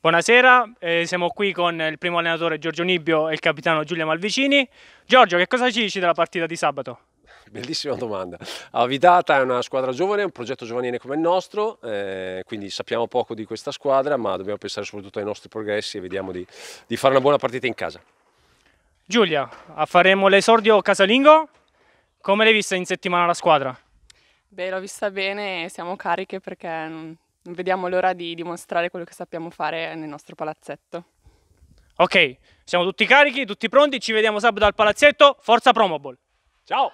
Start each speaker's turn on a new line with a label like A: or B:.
A: Buonasera, eh, siamo qui con il primo allenatore Giorgio Nibbio e il capitano Giulia Malvicini. Giorgio, che cosa ci dici della partita di sabato?
B: Bellissima domanda. Avidata è una squadra giovane, un progetto giovanile come il nostro, eh, quindi sappiamo poco di questa squadra, ma dobbiamo pensare soprattutto ai nostri progressi e vediamo di, di fare una buona partita in casa. Giulia,
A: faremo l'esordio casalingo. Come l'hai vista in settimana la squadra?
C: Beh, l'ho vista bene siamo cariche perché vediamo l'ora di dimostrare quello che sappiamo fare nel nostro palazzetto.
D: Ok, siamo tutti carichi, tutti pronti, ci vediamo sabato al palazzetto, forza Promobol! Ciao!